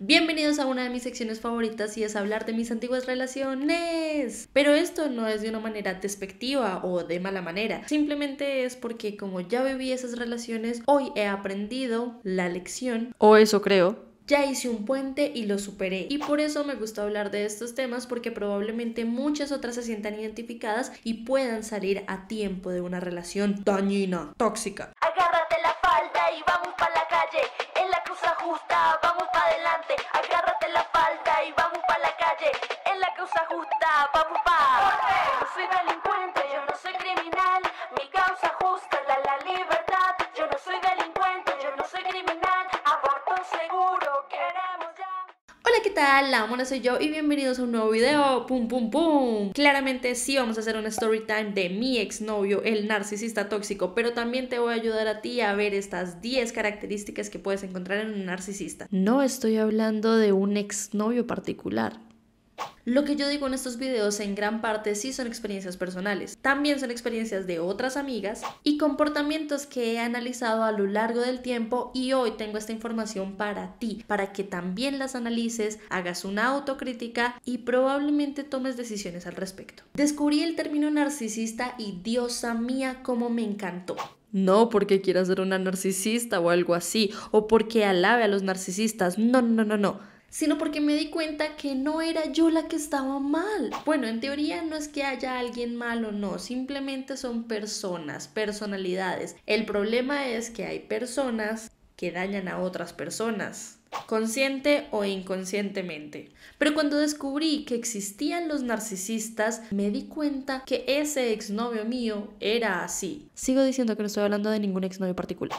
Bienvenidos a una de mis secciones favoritas y es hablar de mis antiguas relaciones. Pero esto no es de una manera despectiva o de mala manera, simplemente es porque como ya viví esas relaciones, hoy he aprendido la lección, o eso creo, ya hice un puente y lo superé. Y por eso me gusta hablar de estos temas porque probablemente muchas otras se sientan identificadas y puedan salir a tiempo de una relación dañina, tóxica. Agárrate la falda y vamos para la calle, en la justa, vamos adelante, acá. Hola, La soy yo y bienvenidos a un nuevo video. ¡Pum, pum, pum! Claramente sí vamos a hacer un story time de mi exnovio, el narcisista tóxico, pero también te voy a ayudar a ti a ver estas 10 características que puedes encontrar en un narcisista. No estoy hablando de un exnovio particular, lo que yo digo en estos videos en gran parte sí son experiencias personales, también son experiencias de otras amigas y comportamientos que he analizado a lo largo del tiempo y hoy tengo esta información para ti, para que también las analices, hagas una autocrítica y probablemente tomes decisiones al respecto. Descubrí el término narcisista y diosa mía como me encantó. No porque quiera ser una narcisista o algo así, o porque alabe a los narcisistas, no, no, no, no sino porque me di cuenta que no era yo la que estaba mal. Bueno, en teoría no es que haya alguien mal o no, simplemente son personas, personalidades. El problema es que hay personas que dañan a otras personas, consciente o inconscientemente. Pero cuando descubrí que existían los narcisistas, me di cuenta que ese exnovio mío era así. Sigo diciendo que no estoy hablando de ningún exnovio particular.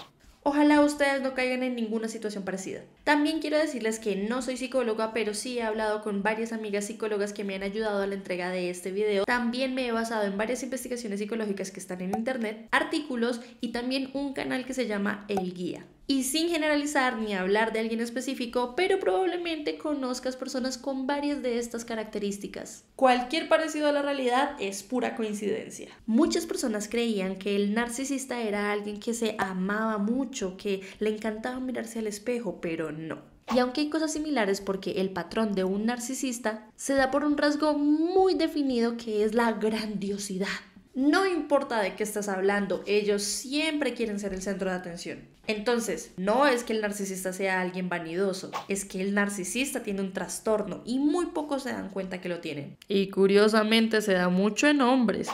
Ojalá ustedes no caigan en ninguna situación parecida. También quiero decirles que no soy psicóloga, pero sí he hablado con varias amigas psicólogas que me han ayudado a la entrega de este video. También me he basado en varias investigaciones psicológicas que están en internet, artículos y también un canal que se llama El Guía. Y sin generalizar ni hablar de alguien específico, pero probablemente conozcas personas con varias de estas características. Cualquier parecido a la realidad es pura coincidencia. Muchas personas creían que el narcisista era alguien que se amaba mucho, que le encantaba mirarse al espejo, pero no. Y aunque hay cosas similares porque el patrón de un narcisista se da por un rasgo muy definido que es la grandiosidad. No importa de qué estás hablando, ellos siempre quieren ser el centro de atención. Entonces, no es que el narcisista sea alguien vanidoso, es que el narcisista tiene un trastorno y muy pocos se dan cuenta que lo tienen. Y curiosamente se da mucho en hombres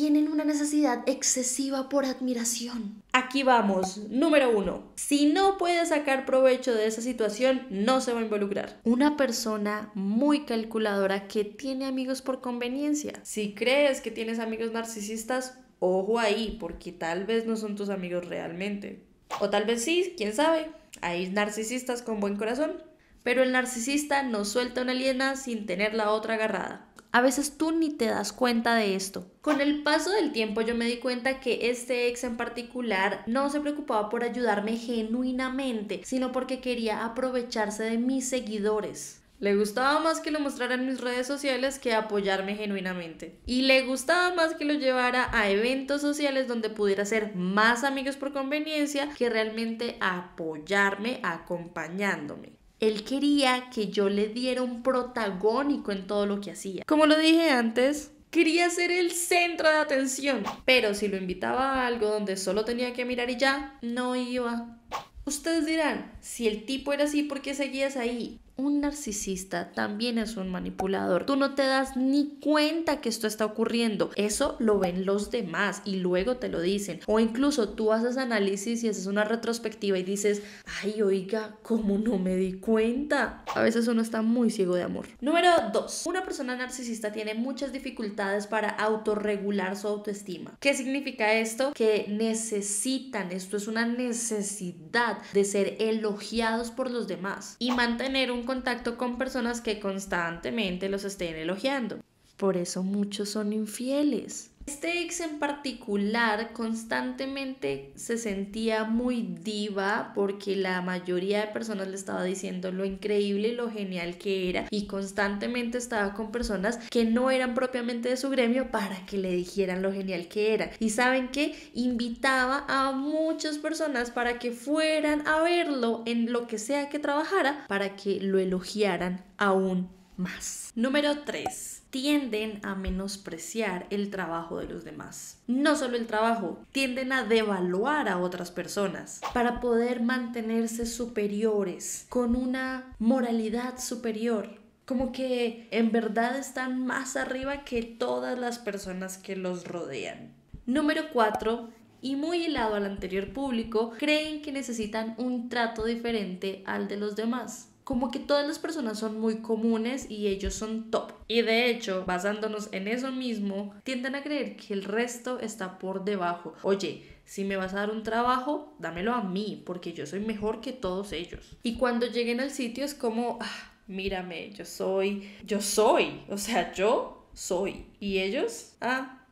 tienen una necesidad excesiva por admiración. Aquí vamos. Número uno. Si no puedes sacar provecho de esa situación, no se va a involucrar. Una persona muy calculadora que tiene amigos por conveniencia. Si crees que tienes amigos narcisistas, ojo ahí, porque tal vez no son tus amigos realmente. O tal vez sí, quién sabe. Hay narcisistas con buen corazón. Pero el narcisista no suelta una aliena sin tener la otra agarrada. A veces tú ni te das cuenta de esto. Con el paso del tiempo yo me di cuenta que este ex en particular no se preocupaba por ayudarme genuinamente, sino porque quería aprovecharse de mis seguidores. Le gustaba más que lo mostrara en mis redes sociales que apoyarme genuinamente. Y le gustaba más que lo llevara a eventos sociales donde pudiera ser más amigos por conveniencia que realmente apoyarme acompañándome. Él quería que yo le diera un protagónico en todo lo que hacía. Como lo dije antes, quería ser el centro de atención, pero si lo invitaba a algo donde solo tenía que mirar y ya, no iba. Ustedes dirán, si el tipo era así, ¿por qué seguías ahí? un narcisista también es un manipulador. Tú no te das ni cuenta que esto está ocurriendo. Eso lo ven los demás y luego te lo dicen. O incluso tú haces análisis y haces una retrospectiva y dices, ay, oiga, ¿cómo no me di cuenta? A veces uno está muy ciego de amor. Número 2. Una persona narcisista tiene muchas dificultades para autorregular su autoestima. ¿Qué significa esto? Que necesitan, esto es una necesidad de ser elogiados por los demás y mantener un contacto con personas que constantemente los estén elogiando. Por eso muchos son infieles. Este ex en particular constantemente se sentía muy diva porque la mayoría de personas le estaba diciendo lo increíble y lo genial que era y constantemente estaba con personas que no eran propiamente de su gremio para que le dijeran lo genial que era. Y saben que invitaba a muchas personas para que fueran a verlo en lo que sea que trabajara para que lo elogiaran aún más. Número 3 tienden a menospreciar el trabajo de los demás. No solo el trabajo, tienden a devaluar a otras personas para poder mantenerse superiores, con una moralidad superior, como que en verdad están más arriba que todas las personas que los rodean. Número 4. Y muy helado al anterior público, creen que necesitan un trato diferente al de los demás como que todas las personas son muy comunes y ellos son top. Y de hecho, basándonos en eso mismo, tienden a creer que el resto está por debajo. Oye, si me vas a dar un trabajo, dámelo a mí, porque yo soy mejor que todos ellos. Y cuando lleguen al sitio es como, ah, mírame, yo soy, yo soy, o sea, yo soy. Y ellos, ah,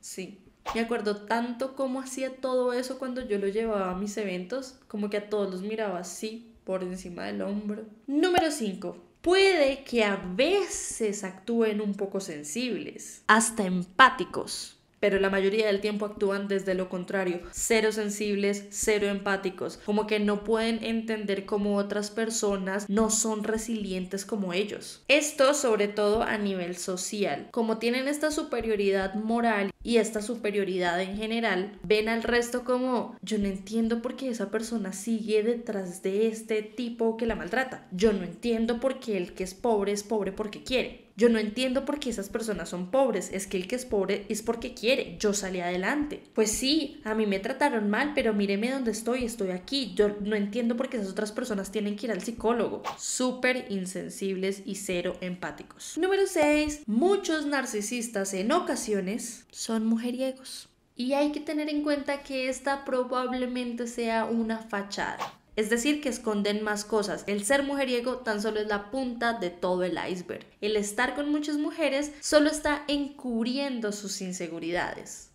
sí. Me acuerdo tanto cómo hacía todo eso cuando yo lo llevaba a mis eventos, como que a todos los miraba así por encima del hombro. Número 5. Puede que a veces actúen un poco sensibles, hasta empáticos pero la mayoría del tiempo actúan desde lo contrario, cero sensibles, cero empáticos, como que no pueden entender cómo otras personas no son resilientes como ellos. Esto sobre todo a nivel social, como tienen esta superioridad moral y esta superioridad en general, ven al resto como yo no entiendo por qué esa persona sigue detrás de este tipo que la maltrata, yo no entiendo por qué el que es pobre es pobre porque quiere. Yo no entiendo por qué esas personas son pobres, es que el que es pobre es porque quiere, yo salí adelante. Pues sí, a mí me trataron mal, pero míreme dónde estoy, estoy aquí. Yo no entiendo por qué esas otras personas tienen que ir al psicólogo. Súper insensibles y cero empáticos. Número 6. Muchos narcisistas en ocasiones son mujeriegos. Y hay que tener en cuenta que esta probablemente sea una fachada es decir, que esconden más cosas. El ser mujeriego tan solo es la punta de todo el iceberg. El estar con muchas mujeres solo está encubriendo sus inseguridades.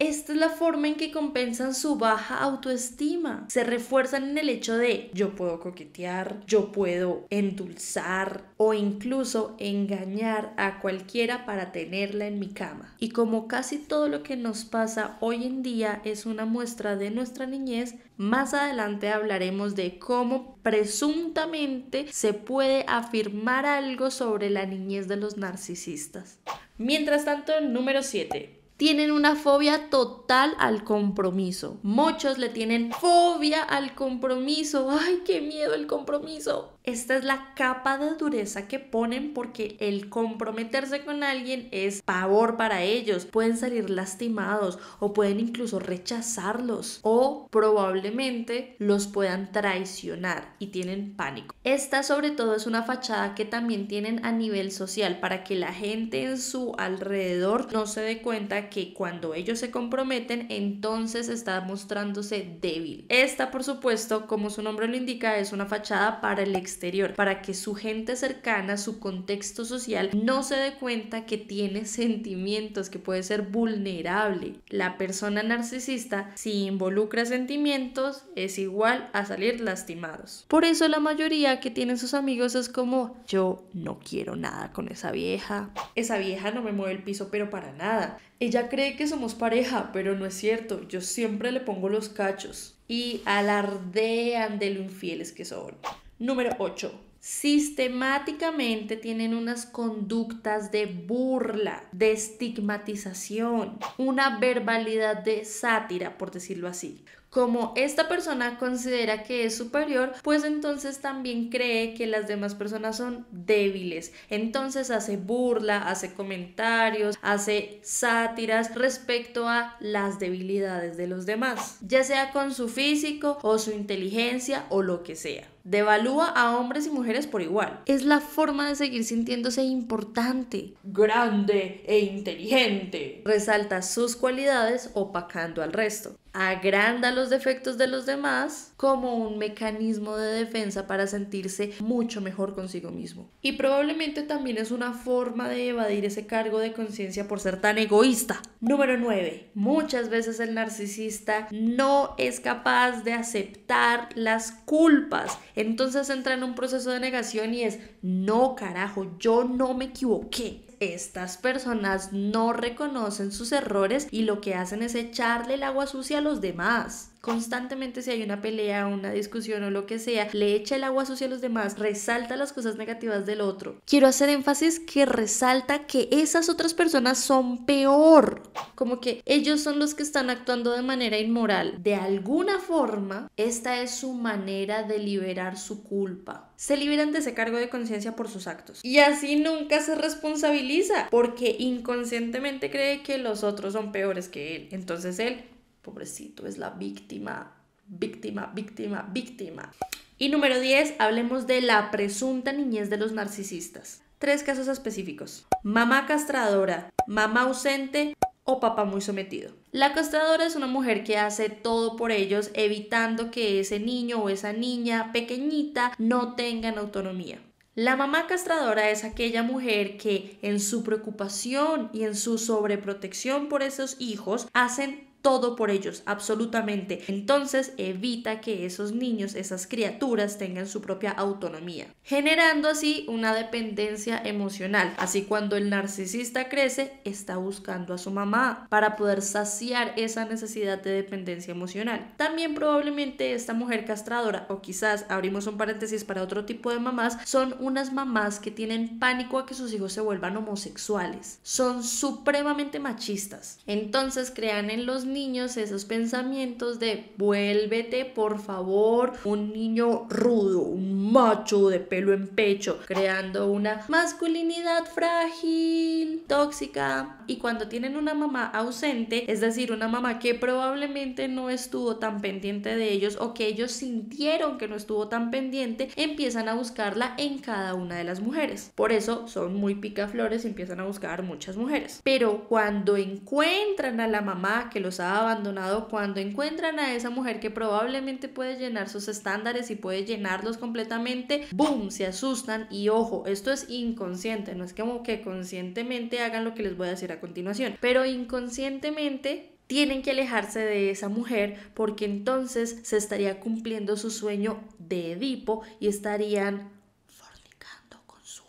Esta es la forma en que compensan su baja autoestima. Se refuerzan en el hecho de yo puedo coquetear, yo puedo endulzar o incluso engañar a cualquiera para tenerla en mi cama. Y como casi todo lo que nos pasa hoy en día es una muestra de nuestra niñez, más adelante hablaremos de cómo presuntamente se puede afirmar algo sobre la niñez de los narcisistas. Mientras tanto, número 7 tienen una fobia total al compromiso. Muchos le tienen fobia al compromiso. ¡Ay, qué miedo el compromiso! Esta es la capa de dureza que ponen porque el comprometerse con alguien es pavor para ellos. Pueden salir lastimados o pueden incluso rechazarlos o probablemente los puedan traicionar y tienen pánico. Esta sobre todo es una fachada que también tienen a nivel social para que la gente en su alrededor no se dé cuenta que cuando ellos se comprometen entonces está mostrándose débil. Esta por supuesto como su nombre lo indica es una fachada para el ex para que su gente cercana, su contexto social, no se dé cuenta que tiene sentimientos, que puede ser vulnerable. La persona narcisista, si involucra sentimientos, es igual a salir lastimados. Por eso la mayoría que tienen sus amigos es como, yo no quiero nada con esa vieja, esa vieja no me mueve el piso, pero para nada. Ella cree que somos pareja, pero no es cierto. Yo siempre le pongo los cachos y alardean de lo infieles que son. Número 8. Sistemáticamente tienen unas conductas de burla, de estigmatización, una verbalidad de sátira, por decirlo así. Como esta persona considera que es superior, pues entonces también cree que las demás personas son débiles. Entonces hace burla, hace comentarios, hace sátiras respecto a las debilidades de los demás, ya sea con su físico o su inteligencia o lo que sea devalúa a hombres y mujeres por igual. Es la forma de seguir sintiéndose importante, grande e inteligente. Resalta sus cualidades opacando al resto. Agranda los defectos de los demás como un mecanismo de defensa para sentirse mucho mejor consigo mismo. Y probablemente también es una forma de evadir ese cargo de conciencia por ser tan egoísta. Número 9. Muchas veces el narcisista no es capaz de aceptar las culpas entonces entra en un proceso de negación y es, no carajo, yo no me equivoqué. Estas personas no reconocen sus errores y lo que hacen es echarle el agua sucia a los demás constantemente si hay una pelea, una discusión o lo que sea, le echa el agua sucia a los demás, resalta las cosas negativas del otro. Quiero hacer énfasis que resalta que esas otras personas son peor, como que ellos son los que están actuando de manera inmoral. De alguna forma, esta es su manera de liberar su culpa. Se liberan de ese cargo de conciencia por sus actos. Y así nunca se responsabiliza porque inconscientemente cree que los otros son peores que él. Entonces él pobrecito, es la víctima, víctima, víctima, víctima. Y número 10, hablemos de la presunta niñez de los narcisistas. Tres casos específicos. Mamá castradora, mamá ausente o papá muy sometido. La castradora es una mujer que hace todo por ellos, evitando que ese niño o esa niña pequeñita no tengan autonomía. La mamá castradora es aquella mujer que en su preocupación y en su sobreprotección por esos hijos hacen todo por ellos, absolutamente. Entonces evita que esos niños, esas criaturas tengan su propia autonomía, generando así una dependencia emocional. Así cuando el narcisista crece, está buscando a su mamá para poder saciar esa necesidad de dependencia emocional. También probablemente esta mujer castradora, o quizás abrimos un paréntesis para otro tipo de mamás, son unas mamás que tienen pánico a que sus hijos se vuelvan homosexuales. Son supremamente machistas. Entonces crean en los niños niños esos pensamientos de vuélvete por favor un niño rudo, un macho de pelo en pecho, creando una masculinidad frágil, tóxica. Y cuando tienen una mamá ausente, es decir, una mamá que probablemente no estuvo tan pendiente de ellos o que ellos sintieron que no estuvo tan pendiente, empiezan a buscarla en cada una de las mujeres. Por eso son muy picaflores y empiezan a buscar muchas mujeres. Pero cuando encuentran a la mamá que los abandonado, cuando encuentran a esa mujer que probablemente puede llenar sus estándares y puede llenarlos completamente, ¡boom! Se asustan y ojo, esto es inconsciente, no es como que conscientemente hagan lo que les voy a decir a continuación, pero inconscientemente tienen que alejarse de esa mujer porque entonces se estaría cumpliendo su sueño de Edipo y estarían fornicando con su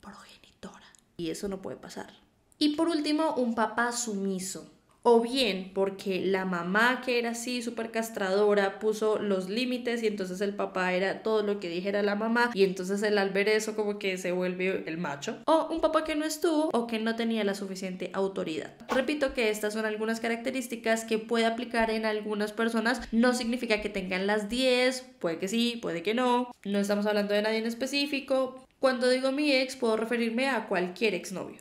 progenitora. Y eso no puede pasar. Y por último, un papá sumiso o bien porque la mamá que era así súper castradora puso los límites y entonces el papá era todo lo que dijera la mamá y entonces el al ver eso como que se vuelve el macho o un papá que no estuvo o que no tenía la suficiente autoridad. Repito que estas son algunas características que puede aplicar en algunas personas, no significa que tengan las 10, puede que sí, puede que no, no estamos hablando de nadie en específico. Cuando digo mi ex puedo referirme a cualquier exnovio,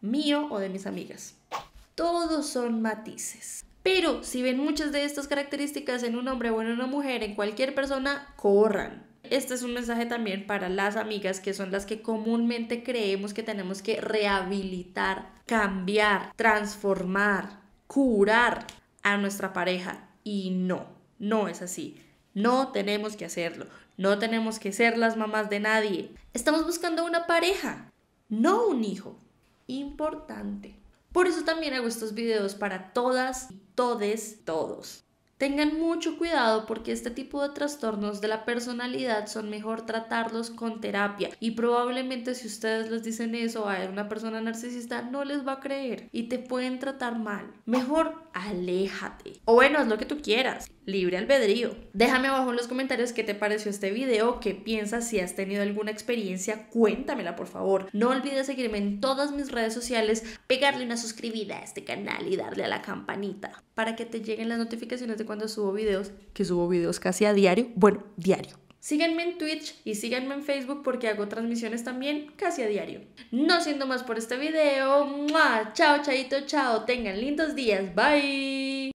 mío o de mis amigas. Todos son matices. Pero si ven muchas de estas características en un hombre o en una mujer, en cualquier persona, corran. Este es un mensaje también para las amigas que son las que comúnmente creemos que tenemos que rehabilitar, cambiar, transformar, curar a nuestra pareja. Y no, no es así. No tenemos que hacerlo. No tenemos que ser las mamás de nadie. Estamos buscando una pareja, no un hijo. Importante. Por eso también hago estos videos para todas, todes, todos. Tengan mucho cuidado porque este tipo de trastornos de la personalidad son mejor tratarlos con terapia y probablemente si ustedes les dicen eso a una persona narcisista no les va a creer y te pueden tratar mal. Mejor aléjate. O bueno, haz lo que tú quieras libre albedrío. Déjame abajo en los comentarios qué te pareció este video, qué piensas, si has tenido alguna experiencia, cuéntamela por favor. No olvides seguirme en todas mis redes sociales, pegarle una suscribida a este canal y darle a la campanita para que te lleguen las notificaciones de cuando subo videos, que subo videos casi a diario, bueno, diario. Síganme en Twitch y síganme en Facebook porque hago transmisiones también casi a diario. No siendo más por este video, chao, chaito, chao, tengan lindos días, bye.